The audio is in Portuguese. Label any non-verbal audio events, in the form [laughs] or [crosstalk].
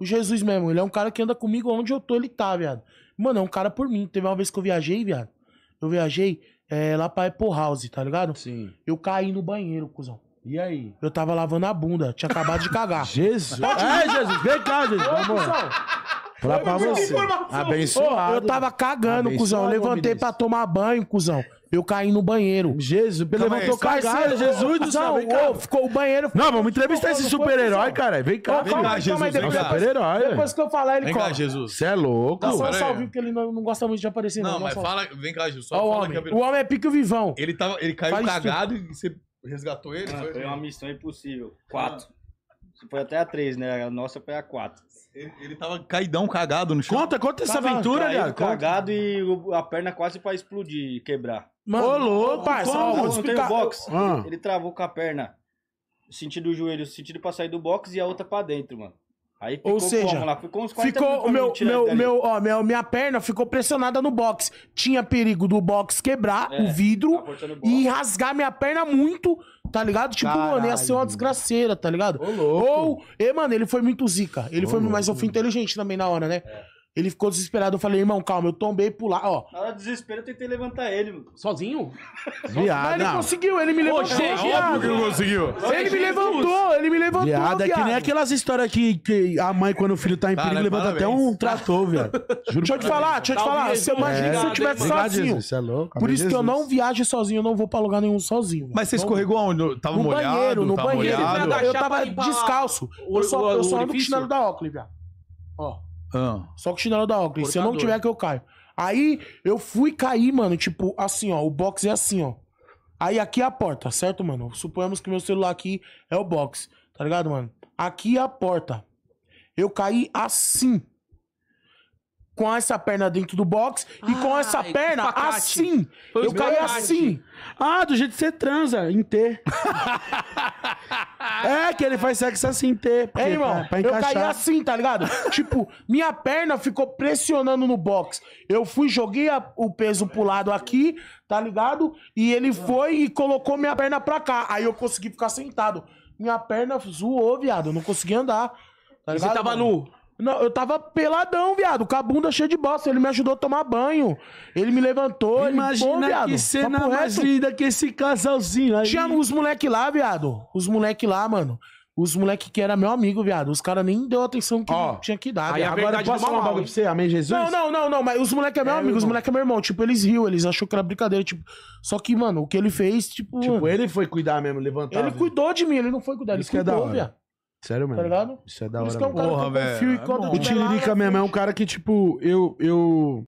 O Jesus mesmo, ele é um cara que anda comigo onde eu tô, ele tá, viado. Mano, é um cara por mim. Teve uma vez que eu viajei, viado. Eu viajei é, lá pra Apple House, tá ligado? Sim. Eu caí no banheiro, cuzão. E aí? Eu tava lavando a bunda, tinha acabado de cagar. [laughs] Jesus! É, Jesus, vem cá, Jesus, vamos. Pra, pra você. Abençoado. Eu tava cagando, Abençoado, cuzão. Eu levantei pra tomar banho, cuzão. Eu caí no banheiro. Jesus, ele levantou cagada. Jesus do céu. Ficou o banheiro. Não, vamos entrevistar esse super-herói, cara. Vem cá. Vem cá, Jesus. Vem cá, Depois que eu falar, ele corre. Jesus. Você é louco. só um salve, porque ele não, gosta muito de aparecer, não. mas fala... Vem cá, Jesus. Só fala que é O homem é pique vivão. Ele, ele caiu cagado e você resgatou ele? foi, uma missão impossível. Quatro. Foi até a três, né? A nossa foi a quatro. Ele, tava caidão, cagado no chão. Conta, conta essa aventura, cara. Cagado e a perna quase pra explodir e quebrar. Mano, Ô, louco, parça. Não tem o box. Ah. Ele, travou com a perna. Sentido do joelho, sentido pra sair do box e a outra pra dentro, mano. Aí ficou Ou seja, como lá? Ficou uns 40 ficou o meu, meu, meu, ó, minha perna ficou pressionada no box. Tinha perigo do box quebrar é, o vidro tá e rasgar minha perna muito, tá ligado? Tipo, Caralho. mano, ia ser uma desgraceira, tá ligado? Ô, louco. Ou, e, mano, ele foi muito zica. Ele Ô, foi, mas eu fui inteligente também na hora, né? É. Ele ficou desesperado. Eu falei, irmão, calma, eu tombei pular, ó. Na hora do desespero, eu tentei levantar ele, mano. Sozinho? Viado. Mas ele conseguiu, ele me levantou. Oxe, é óbvio que não conseguiu. Ele me levantou, ele me levantou. Viado, é que nem aquelas histórias que, que a mãe, quando o filho tá em perigo, Cara, é levanta até um trator, viado. [laughs] Juro deixa eu te falar, deixa eu te falar. Você imagina é, se eu tiver sozinho. Jesus, é louco. Por isso Jesus. que eu não viajo sozinho, eu não vou pra lugar nenhum sozinho. Mas você escorregou aonde? Tava molhado? no banheiro, no banheiro. Eu tava descalço. Eu só ando com chinelo da óculos, viado. Ó. Ah. Só com chinelo da Oakley. Se eu não tiver, que eu caio. Aí eu fui cair, mano. Tipo, assim, ó. O box é assim, ó. Aí aqui é a porta, certo, mano? Suponhamos que meu celular aqui é o box, tá ligado, mano? Aqui é a porta. Eu caí assim com essa perna dentro do box e com ah, essa Ai, perna assim. Foi eu caí assim. Ah, do jeito que você transa, em T. [laughs] é, que ele faz sexo assim, em T. porque É, irmão, pra- pra eu caí assim, tá ligado? [laughs] tipo, minha perna ficou pressionando no box. Eu fui, joguei a- o peso pro lado aqui, tá ligado? E ele ah. foi e colocou minha perna pra cá. Aí eu consegui ficar sentado. Minha perna zoou, viado. Eu não consegui andar. tá E você tava mano? nu. Não, eu tava peladão, viado, com a bunda cheia de bosta. Ele me ajudou a tomar banho. Ele me levantou, Imagina ele me pô, viado. que cena Papo mais linda que esse casalzinho aí. Tinha os moleque lá, viado. Os moleque lá, mano. Os moleque que era meu amigo, viado. Os caras nem deu atenção que tinha que dar. Aí a Agora verdade posso do falar um bagulho pra você? Amém, Jesus? Não, não, não, não, mas os moleque é meu É, amigo, os moleque é meu irmão. Tipo, eles riu, eles achou que era brincadeira, tipo. Só que, mano, o que ele fez, tipo. Tipo, mano, ele foi cuidar mesmo, levantar. ele viu? cuidou de mim, ele não foi cuidar, ele Isso que é da cuidou, hora. viado. Sério tá mesmo? Tá ligado? Isso é da hora. Isso que é um cara Porra, que eu velho, e é bom. O tiver Tiririca é mesmo é assim. um cara que, tipo, eu, eu.